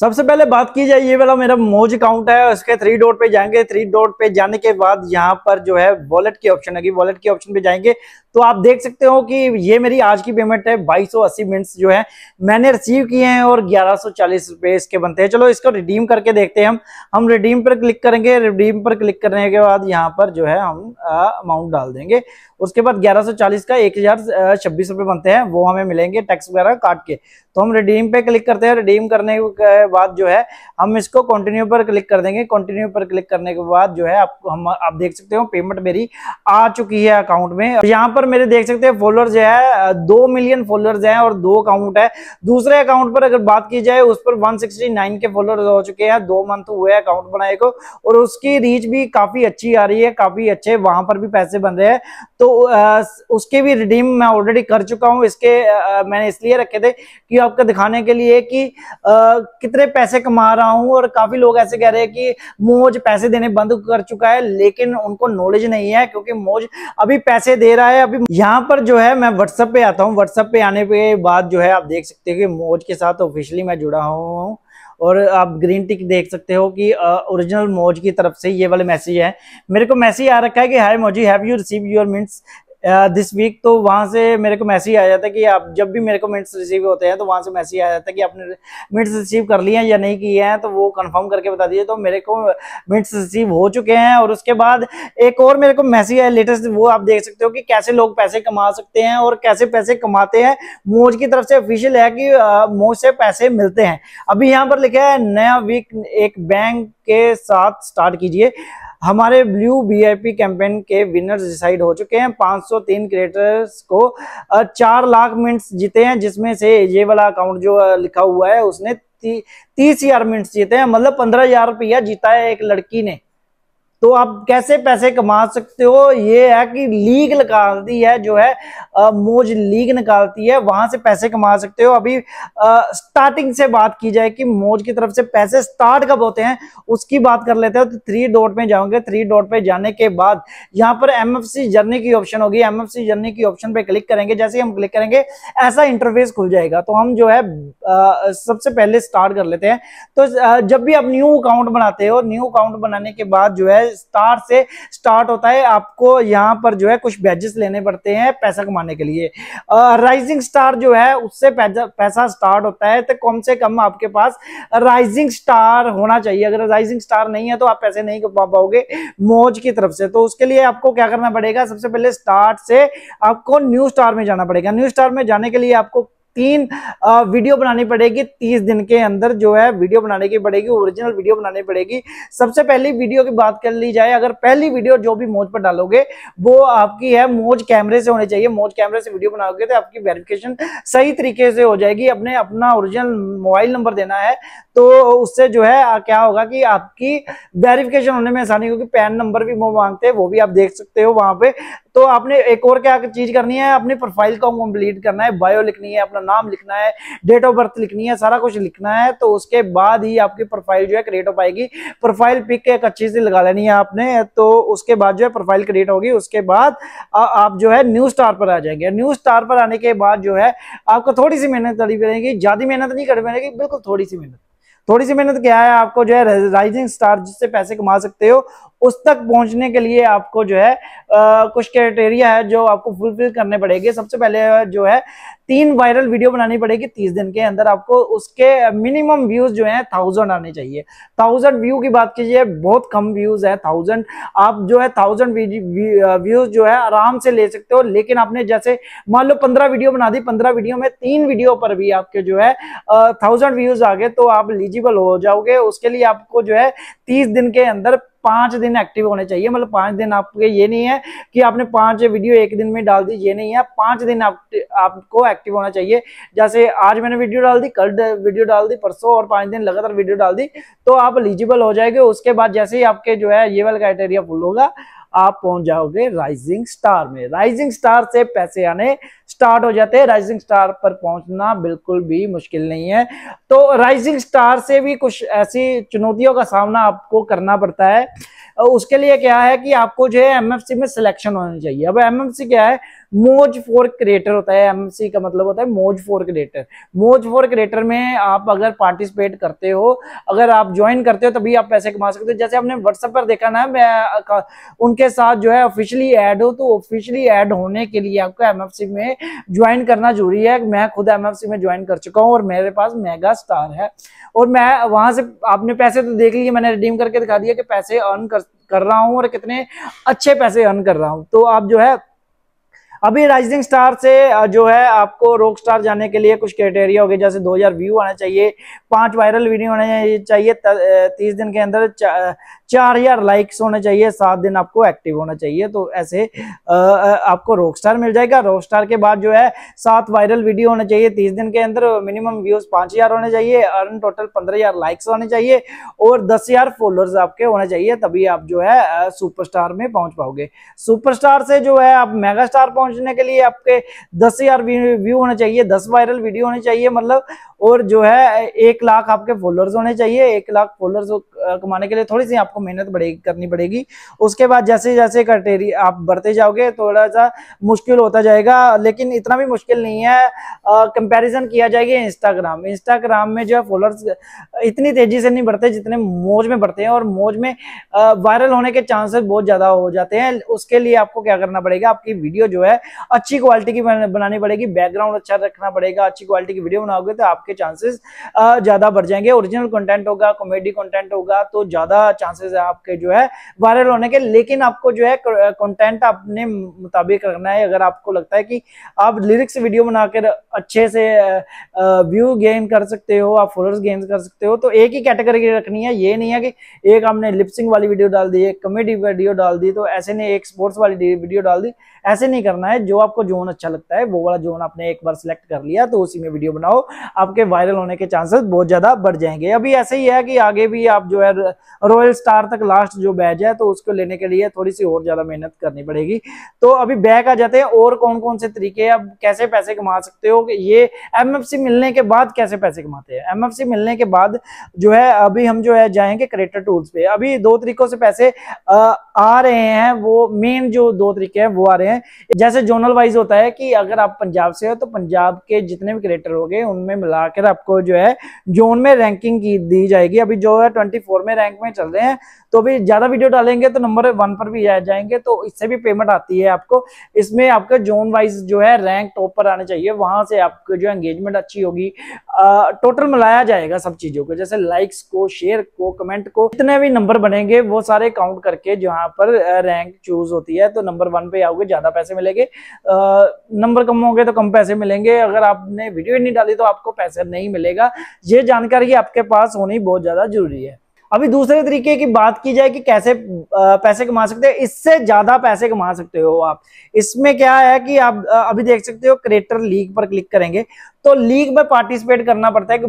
सबसे पहले बात की जाए ये वाला मेरा मोज अकाउंट है उसके थ्री डॉट पे जाएंगे थ्री डॉट पे जाने के बाद यहाँ पर जो है वॉलेट की ऑप्शन है वॉलेट के ऑप्शन पे जाएंगे तो आप देख सकते हो कि ये मेरी आज की पेमेंट है अस्सी मिनट्स जो है मैंने रिसीव किए हैं और 1140 रुपए इसके बनते हैं चलो इसको रिडीम करके देखते हैं हम हम रिडीम पर क्लिक करेंगे रिडीम पर क्लिक करने के बाद यहाँ पर जो है हम अमाउंट डाल देंगे उसके बाद 1140 का एक हजार छब्बीस रुपए बनते हैं वो हमें मिलेंगे टैक्स वगैरह काट के तो हम रिडीम पे क्लिक करते हैं रिडीम करने बाद जो है हम इसको कंटिन्यू पर क्लिक कर देंगे कंटिन्यू पर क्लिक करने के बाद जो है आपको हम आप देख सकते हो पेमेंट मेरी आ चुकी है अकाउंट में तो यहाँ पर मेरे देख सकते हैं फॉलोअर जो है दो मिलियन फॉलोअर्स हैं और दो अकाउंट है दूसरे अकाउंट पर अगर बात की जाए उस पर वन के फॉलोअर हो चुके हैं दो मंथ हुए अकाउंट बनाए को और उसकी रीच भी काफी अच्छी आ रही है काफी अच्छे वहां पर भी पैसे बन रहे हैं तो उसके भी रिडीम मैं ऑलरेडी कर चुका हूँ इसके मैंने इसलिए रखे थे कि आपको दिखाने के लिए कि आ, इतने पैसे कमा रहा हूं और काफी लोग ऐसे कह रहे हैं कि मोज पैसे देने बंद कर चुका है लेकिन उनको नॉलेज नहीं है क्योंकि मोज अभी पैसे दे रहा है अभी यहाँ पर जो है मैं व्हाट्सएप पे आता हूँ व्हाट्सएप पे आने के बाद जो है आप देख सकते हो कि मोज के साथ ऑफिशियली मैं जुड़ा हूँ और आप ग्रीन टिक देख सकते हो कि ओरिजिनल मोज की तरफ से ये वाले मैसेज है मेरे को मैसेज आ रखा है कि hi Moji have you receive your minutes this week तो वहाँ से मेरे को मैसेज आ जाता है कि आप जब भी मेरे को मिनट्स रिसीव होते हैं तो वहाँ से मैसेज आ जाता है कि आपने मिनट्स रिसीव कर लिए हैं या नहीं किए हैं तो वो कंफर्म करके बता दीजिए तो मेरे को मिनट्स रिसीव हो चुके हैं और उसके बाद एक और मेरे को मैसेज आया लेटेस्ट वो आप देख सकते हो कि कैसे लोग पैसे कमा सकते हैं और कैसे पैसे कमाते हैं मोज की तरफ से ऑफिशियल है कि मोज से पैसे मिलते हैं अभी यहाँ पर लिखा है नया वीक एक बैंक के साथ स्टार्ट कीजिए हमारे ब्लू वीआईपी कैंपेन के विनर्स डिसाइड हो चुके हैं 503 क्रिएटर्स को चार लाख मिनट्स जीते हैं जिसमें से ये वाला अकाउंट जो लिखा हुआ है उसने तीस हजार मिनट्स जीते हैं मतलब पंद्रह हजार रुपया जीता है एक लड़की ने तो आप कैसे पैसे कमा सकते हो ये है कि लीग निकालती है जो है मोज लीग निकालती है वहां से पैसे कमा सकते हो अभी आ, स्टार्टिंग से बात की जाए कि मोज की तरफ से पैसे स्टार्ट कब होते हैं उसकी बात कर लेते हैं तो थ्री डॉट में जाओगे थ्री डॉट पे जाने के बाद यहाँ पर एमएफसी जर्नी की ऑप्शन होगी एमएफसी जर्नी की ऑप्शन पे क्लिक करेंगे जैसे हम क्लिक करेंगे ऐसा इंटरफेस खुल जाएगा तो हम जो है आ, सबसे पहले स्टार्ट कर लेते हैं तो जब भी आप न्यू अकाउंट बनाते हो न्यू अकाउंट बनाने के बाद जो है स्टार से स्टार्ट होता है आपको यहाँ पर जो है कुछ बैजेस लेने पड़ते हैं पैसा कमाने के लिए राइजिंग स्टार जो है उससे पैसा स्टार्ट होता है तो कम से कम आपके पास राइजिंग स्टार होना चाहिए अगर राइजिंग स्टार नहीं है तो आप पैसे नहीं कमा पाओगे मौज की तरफ से तो उसके लिए आपको क्या करना पड़ेगा सबसे पहले स्टार्ट से आपको न्यू स्टार में जाना पड़ेगा न्यू स्टार में जाने के लिए आपको तीन वीडियो बनानी पड़ेगी तीस दिन के अंदर जो है वीडियो बनाने की पड़ेगी ओरिजिनल वीडियो बनानी पड़ेगी सबसे पहली वीडियो की बात कर ली जाए अगर पहली वीडियो जो भी मोज पर डालोगे वो आपकी है मोज कैमरे से होनी चाहिए मोज कैमरे से वीडियो बनाओगे तो आपकी वेरिफिकेशन सही तरीके से हो जाएगी अपने अपना ओरिजिनल मोबाइल नंबर देना है तो उससे जो है क्या होगा कि आपकी वेरिफिकेशन होने में आसानी होगी पैन नंबर भी मांगते हैं वो भी आप देख सकते हो वहां पे तो आपने एक और क्या चीज करनी है अपनी प्रोफाइल को कंप्लीट करना है बायो लिखनी है अपना नाम लिखना है डेट ऑफ बर्थ लिखनी है सारा कुछ लिखना है तो उसके बाद ही आपकी प्रोफाइल जो है क्रिएट हो पाएगी प्रोफाइल पिक एक अच्छी सी लगा लेनी है आपने तो उसके बाद जो है प्रोफाइल क्रिएट होगी उसके बाद आप जो है न्यू स्टार पर आ जाएंगे न्यू स्टार पर आने के बाद जो है आपको थोड़ी सी मेहनत करनी पड़ेगी ज्यादा मेहनत नहीं करनी पड़ेगी बिल्कुल थोड़ी सी मेहनत थोड़ी सी मेहनत क्या है आपको जो है राइजिंग स्टार जिससे पैसे कमा सकते हो उस तक पहुंचने के लिए आपको जो है आ, कुछ क्राइटेरिया है जो आपको फुलफिल करने पड़ेंगे सबसे पहले जो है तीन वायरल वीडियो बनानी पड़ेगी तीस दिन के अंदर आपको उसके मिनिमम व्यूज जो है थाउजेंड आने चाहिए थाउजेंड व्यू की बात कीजिए बहुत कम व्यूज है थाउजेंड आप जो है थाउजेंड व्यूज जो है आराम से ले सकते हो लेकिन आपने जैसे मान लो पंद्रह वीडियो बना दी पंद्रह वीडियो में तीन वीडियो पर भी आपके जो है थाउजेंड व्यूज आ गए तो आप एलिजिबल हो जाओगे उसके लिए आपको जो है तीस दिन के अंदर पांच दिन एक्टिव होने चाहिए मतलब पांच दिन आपके ये नहीं है कि आपने पांच वीडियो एक दिन में डाल दी ये नहीं है पांच दिन आप, आपको एक्टिव होना चाहिए जैसे आज मैंने वीडियो डाल दी कल वीडियो डाल दी परसों और पांच दिन लगातार वीडियो डाल दी तो आप एलिजिबल हो जाएंगे उसके बाद जैसे ही आपके जो है ये वाला क्राइटेरिया फुल होगा आप पहुंच जाओगे राइजिंग स्टार में राइजिंग स्टार से पैसे आने स्टार्ट हो जाते हैं राइजिंग स्टार पर पहुंचना बिल्कुल भी मुश्किल नहीं है तो राइजिंग स्टार से भी कुछ ऐसी चुनौतियों का सामना आपको करना पड़ता है उसके लिए क्या है कि आपको जो है एमएफसी में सिलेक्शन होना चाहिए अब एमएफसी क्या है मोज फॉर क्रिएटर होता है एमसी का मतलब होता है Moj for creator Moj for creator में आप अगर पार्टिसिपेट करते हो अगर आप ज्वाइन करते हो तभी आप पैसे कमा सकते हो जैसे आपने व्हाट्सएप पर देखा ना मैं उनके साथ जो है ऑफिशियली ऐड हो तो ऑफिशियली ऐड होने के लिए आपको एमएफसी में ज्वाइन करना जरूरी है मैं खुद एमएफसी में ज्वाइन कर चुका हूँ और मेरे पास मेगा स्टार है और मैं वहां से आपने पैसे तो देख लिए मैंने रिडीम करके दिखा दिया कि पैसे अर्न कर, कर रहा हूँ और कितने अच्छे पैसे अर्न कर रहा हूँ तो आप जो है अभी राइजिंग स्टार से जो है आपको रॉक स्टार जाने के लिए कुछ क्राइटेरिया हो गए जैसे 2000 व्यू आना चाहिए पांच वायरल वीडियो होने चाहिए तीस दिन के अंदर चार हजार लाइक्स होने चाहिए सात दिन आपको एक्टिव होना चाहिए तो ऐसे आपको रॉक मिल जाएगा रॉक स्टार के बाद जो है सात वायरल वीडियो होने चाहिए तीस दिन के अंदर मिनिमम व्यूज पांच हजार होने चाहिए अर्न टोटल पंद्रह हजार लाइक्स होने चाहिए और दस हजार फॉलोअर्स आपके होने चाहिए तभी आप जो है सुपर में पहुंच पाओगे सुपर से जो है आप मेगा स्टार पहुंचने के लिए आपके दस हजार व्यू होने चाहिए दस वायरल वीडियो होने चाहिए मतलब और जो है एक लाख आपके फॉलोअर्स होने चाहिए एक लाख फॉलोअर्स कमाने के लिए थोड़ी सी आपको मेहनत बढ़ेगी करनी पड़ेगी उसके बाद जैसे जैसे क्राइटेरिया आप बढ़ते जाओगे थोड़ा सा मुश्किल होता जाएगा लेकिन इतना भी मुश्किल नहीं है कंपेरिजन किया जाएगा इंस्टाग्राम इंस्टाग्राम में जो है फॉलोअर्स इतनी तेजी से नहीं बढ़ते जितने मोज में बढ़ते हैं और मोज में वायरल होने के चांसेस बहुत ज़्यादा हो जाते हैं उसके लिए आपको क्या करना पड़ेगा आपकी वीडियो जो है अच्छी क्वालिटी की बनानी पड़ेगी बैकग्राउंड अच्छा रखना पड़ेगा अच्छी क्वालिटी की वीडियो बनाओगे तो आपके चांसेस ज़्यादा बढ़ जाएंगे ओरिजिनल कंटेंट होगा कॉमेडी कंटेंट होगा तो ज़्यादा चांसेस चांसेस है आपके जो है वायरल होने के लेकिन आपको जो है कंटेंट अपने मुताबिक रखना है अगर आपको लगता है कि आप लिरिक्स वीडियो बनाकर अच्छे से व्यू गेन कर सकते हो आप फॉलोअर्स गेन कर सकते हो तो एक ही कैटेगरी रखनी है ये नहीं है कि एक आपने लिपसिंग वाली वीडियो डाल दी एक कॉमेडी वीडियो डाल दी तो ऐसे नहीं एक स्पोर्ट्स वाली वीडियो डाल दी ऐसे नहीं करना है जो आपको जोन अच्छा लगता है वो वाला जोन आपने एक बार सिलेक्ट कर लिया तो उसी में वीडियो बनाओ आपके वायरल होने के चांसेस बहुत ज्यादा बढ़ जाएंगे अभी ऐसे ही है कि आगे भी आप जो है रॉयल स्टार चार तक लास्ट जो बैच है तो उसको लेने के लिए थोड़ी सी और ज्यादा मेहनत करनी पड़ेगी तो अभी बैक आ जाते हैं और कौन कौन से तरीके अब कैसे पैसे कमा सकते हो ये एमएफसी मिलने के बाद कैसे पैसे कमाते हैं एमएफसी मिलने के बाद जो है अभी हम जो है जाएंगे क्रेटर टूल्स पे अभी दो तरीकों से पैसे आ रहे हैं वो मेन जो दो तरीके हैं वो आ रहे हैं जैसे जोनल वाइज होता है कि अगर आप पंजाब से हो तो पंजाब के जितने भी क्रिएटर हो गए उनमें मिलाकर आपको जो है जोन में रैंकिंग की दी जाएगी अभी जो है ट्वेंटी में रैंक में चल रहे हैं तो अभी ज़्यादा वीडियो डालेंगे तो नंबर वन पर भी आ जाएंगे तो इससे भी पेमेंट आती है आपको इसमें आपका जोन वाइज जो है रैंक टॉप पर आने चाहिए वहां से आपकी जो एंगेजमेंट अच्छी होगी टोटल मिलाया जाएगा सब चीज़ों को जैसे लाइक्स को शेयर को कमेंट को जितने भी नंबर बनेंगे वो सारे काउंट करके जहाँ पर रैंक चूज होती है तो नंबर वन पे आओगे ज़्यादा पैसे मिलेंगे नंबर कम होंगे तो कम पैसे मिलेंगे अगर आपने वीडियो नहीं डाली तो आपको पैसे नहीं मिलेगा ये जानकारी आपके पास होनी बहुत ज़्यादा जरूरी है अभी दूसरे तरीके की बात की जाए कि कैसे पैसे कमा सकते हो इससे ज्यादा पैसे कमा सकते हो आप इसमें क्या है कि आप अभी देख सकते हो क्रिएटर लीग पर क्लिक करेंगे तो लीग में पार्टिसिपेट करना पड़ता है कि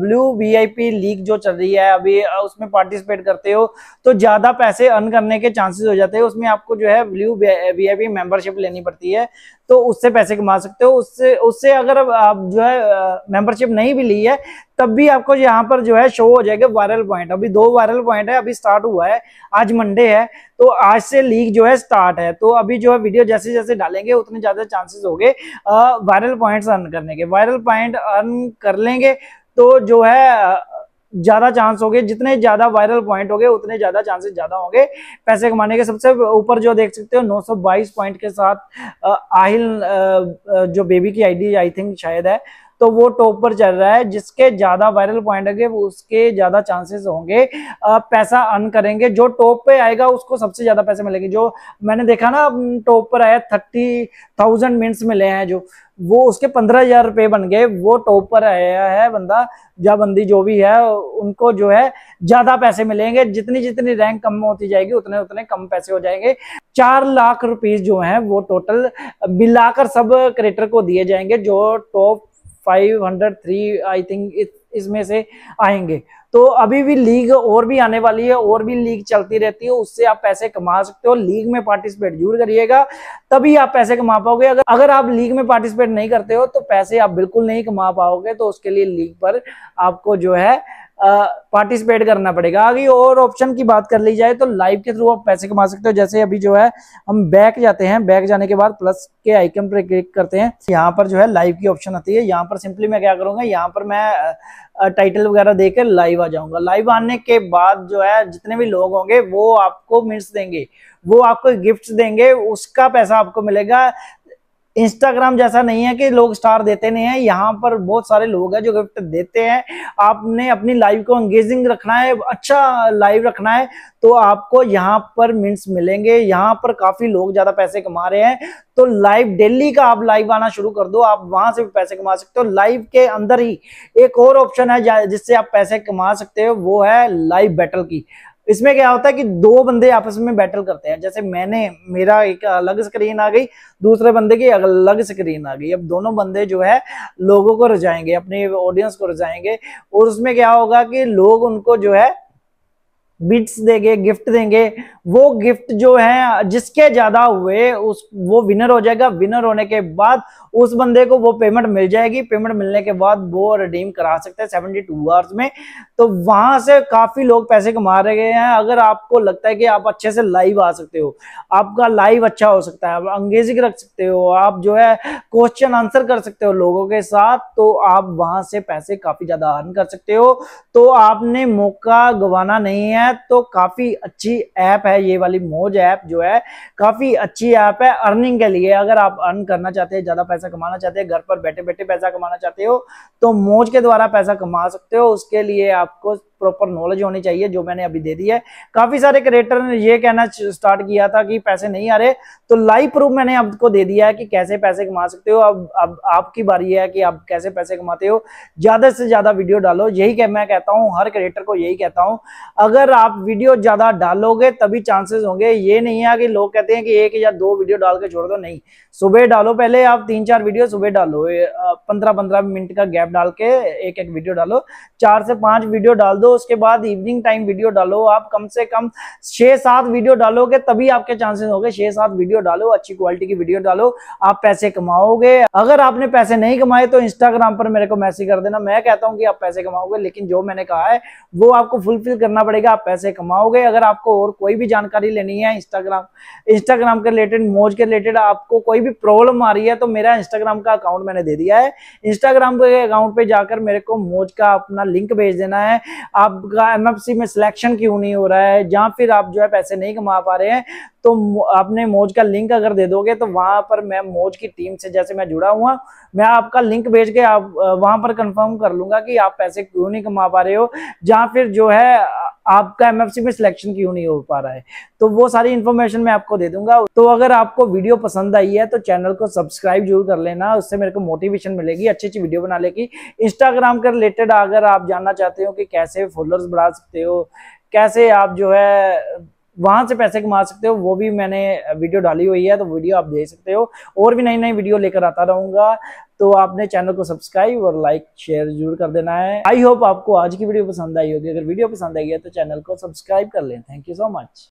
ब्लू वीआईपी लीग जो चल रही है अभी उसमें पार्टिसिपेट करते हो तो ज्यादा पैसे अर्न करने के चांसेस हो जाते हैं उसमें आपको जो है ब्लू वीआईपी मेंबरशिप लेनी पड़ती है तो उससे पैसे कमा सकते हो उससे उससे अगर आप जो है मेंबरशिप नहीं भी ली है तब भी आपको यहाँ पर जो है शो हो जाएगा वायरल पॉइंट अभी दो वायरल पॉइंट है अभी स्टार्ट हुआ है आज मंडे है तो आज से लीग जो है स्टार्ट है तो अभी जो है वीडियो जैसे जैसे डालेंगे उतने ज्यादा चांसेस हो गए वायरल पॉइंट्स अर्न करने के करेंगे वायरल पॉइंट अर्न कर लेंगे तो जो है ज्यादा चांस हो गए जितने ज्यादा वायरल पॉइंट हो गए उतने ज्यादा चांसेस ज्यादा होंगे पैसे कमाने के सबसे ऊपर जो देख सकते हो 922 पॉइंट के साथ आहिल जो बेबी की आईडी आई थिंक शायद है तो वो टॉप पर चल रहा है जिसके ज्यादा वायरल पॉइंट होंगे उसके ज्यादा चांसेस होंगे पैसा अर्न करेंगे जो टॉप पे आएगा उसको सबसे ज्यादा पैसे मिलेंगे जो मैंने देखा ना टॉप पर आया थर्टी थाउजेंड मिनट्स मिले हैं जो वो उसके पंद्रह हजार रुपये बन गए वो टॉप पर आया है बंदा या बंदी जो भी है उनको जो है ज्यादा पैसे मिलेंगे जितनी जितनी रैंक कम होती जाएगी उतने उतने कम पैसे हो जाएंगे चार लाख रुपीज जो है वो टोटल मिलाकर सब क्रिएटर को दिए जाएंगे जो top five hundred three I think इसमें से आएंगे तो अभी भी लीग और भी आने वाली है और भी लीग चलती रहती है उससे आप पैसे कमा सकते हो लीग में पार्टिसिपेट जरूर करिएगा तभी आप पैसे कमा पाओगे अगर अगर आप लीग में पार्टिसिपेट नहीं करते हो तो पैसे आप बिल्कुल नहीं कमा पाओगे तो उसके लिए लीग पर आपको जो है पार्टिसिपेट करना पड़ेगा आगे और ऑप्शन की बात कर ली जाए तो लाइव के थ्रू आप पैसे कमा सकते हो जैसे अभी जो है हम बैक जाते हैं बैक जाने के बाद प्लस के आइकन पर क्लिक करते हैं यहाँ पर जो है लाइव की ऑप्शन आती है यहाँ पर सिंपली मैं क्या करूँगा यहाँ पर मैं टाइटल वगैरह देकर लाइव आ जाऊंगा लाइव आने के बाद जो है जितने भी लोग होंगे वो आपको मिनट्स देंगे वो आपको गिफ्ट देंगे उसका पैसा आपको मिलेगा इंस्टाग्राम जैसा नहीं है कि लोग स्टार देते नहीं है यहाँ पर बहुत सारे लोग हैं जो गिफ्ट देते हैं आपने अपनी लाइव को एंगेजिंग रखना है अच्छा लाइव रखना है तो आपको यहाँ पर मिनट्स मिलेंगे यहाँ पर काफी लोग ज्यादा पैसे कमा रहे हैं तो लाइव डेली का आप लाइव आना शुरू कर दो आप वहां से भी पैसे कमा सकते हो लाइव के अंदर ही एक और ऑप्शन है जिससे आप पैसे कमा सकते हो वो है लाइव बैटल की इसमें क्या होता है कि दो बंदे आपस में बैटल करते हैं जैसे मैंने मेरा एक अलग स्क्रीन आ गई दूसरे बंदे की अलग स्क्रीन आ गई अब दोनों बंदे जो है लोगों को रजाएंगे अपने ऑडियंस को रजाएंगे और उसमें क्या होगा कि लोग उनको जो है बिट्स देंगे गिफ्ट देंगे वो गिफ्ट जो है जिसके ज्यादा हुए उस वो विनर हो जाएगा विनर होने के बाद उस बंदे को वो पेमेंट मिल जाएगी पेमेंट मिलने के बाद वो रिडीम करा सकते हैं सेवेंटी टू आवर्स में तो वहां से काफी लोग पैसे कमा रहे हैं अगर आपको लगता है कि आप अच्छे से लाइव आ सकते हो आपका लाइव अच्छा हो सकता है आप अंगेजिंग रख सकते हो आप जो है क्वेश्चन आंसर कर सकते हो लोगों के साथ तो आप वहां से पैसे काफी ज्यादा अर्न कर सकते हो तो आपने मौका गंवाना नहीं है हैं तो काफी अच्छी ऐप है ये वाली मोज ऐप जो है काफी अच्छी ऐप है अर्निंग के लिए अगर आप अर्न करना चाहते हैं ज्यादा पैसा कमाना चाहते हैं घर पर बैठे बैठे पैसा कमाना चाहते हो तो मोज के द्वारा पैसा कमा सकते हो उसके लिए आपको प्रॉपर नॉलेज होनी चाहिए जो मैंने अभी दे दी है काफी सारे क्रिएटर ने ये कहना स्टार्ट किया था कि पैसे नहीं आ रहे तो लाइव प्रूफ मैंने आपको दे दिया है कि कैसे पैसे कमा सकते हो अब अब आपकी बारी है कि आप कैसे पैसे कमाते हो ज्यादा से ज्यादा वीडियो डालो यही कह, मैं कहता हूँ हर क्रिएटर को यही कहता हूँ अगर आप वीडियो ज्यादा डालोगे तभी चांसेस होंगे ये नहीं है कि लोग कहते हैं कि एक या दो वीडियो डाल के छोड़ दो नहीं सुबह डालो पहले आप तीन चार वीडियो सुबह डालो पंद्रह पंद्रह मिनट का गैप डाल के एक एक वीडियो डालो चार से पांच वीडियो डाल दो उसके बाद इवनिंग टाइम वीडियो डालो आप कम से कम छह सात वीडियो डालोगे तभी आपके चांसेस होंगे छह सात वीडियो डालो अच्छी क्वालिटी की वीडियो डालो आप पैसे कमाओगे अगर आपने पैसे नहीं कमाए तो इंस्टाग्राम पर मेरे को मैसेज कर देना मैं कहता हूँ कि आप पैसे कमाओगे लेकिन जो मैंने कहा है वो आपको फुलफिल करना पड़ेगा आप पैसे कमाओगे अगर आपको और कोई भी जानकारी लेनी है इंस्टाग्राम इंस्टाग्राम के रिलेटेड मोज के रिलेटेड आपको कोई भी प्रॉब्लम आ रही है तो मेरा इंस्टाग्राम का अकाउंट मैंने दे दिया है इंस्टाग्राम के अकाउंट पे जाकर मेरे को मोज का अपना लिंक भेज देना है आप आपका एमएफसी में सिलेक्शन क्यों नहीं हो रहा है या फिर आप जो है पैसे नहीं कमा पा रहे हैं तो आपने मोज का लिंक अगर दे दोगे तो वहां पर मैं मोज की टीम से जैसे मैं जुड़ा हुआ मैं आपका लिंक भेज के आप वहां पर कंफर्म कर लूंगा कि आप पैसे क्यों नहीं कमा पा रहे हो या फिर जो है आपका एम में सिलेक्शन क्यों नहीं हो पा रहा है तो वो सारी इन्फॉर्मेशन मैं आपको दे दूंगा तो अगर आपको वीडियो पसंद आई है तो चैनल को सब्सक्राइब जरूर कर लेना उससे मेरे को मोटिवेशन मिलेगी अच्छी अच्छी वीडियो बना लेगी इंस्टाग्राम के रिलेटेड अगर आप जानना चाहते हो कि कैसे फॉलोअर्स बढ़ा सकते हो कैसे आप जो है वहां से पैसे कमा सकते हो वो भी मैंने वीडियो डाली हुई है तो वीडियो आप देख सकते हो और भी नई नई वीडियो लेकर आता रहूंगा तो आपने चैनल को सब्सक्राइब और लाइक शेयर जरूर कर देना है आई होप आपको आज की वीडियो पसंद आई होगी अगर वीडियो पसंद आई है तो चैनल को सब्सक्राइब कर लें थैंक यू सो मच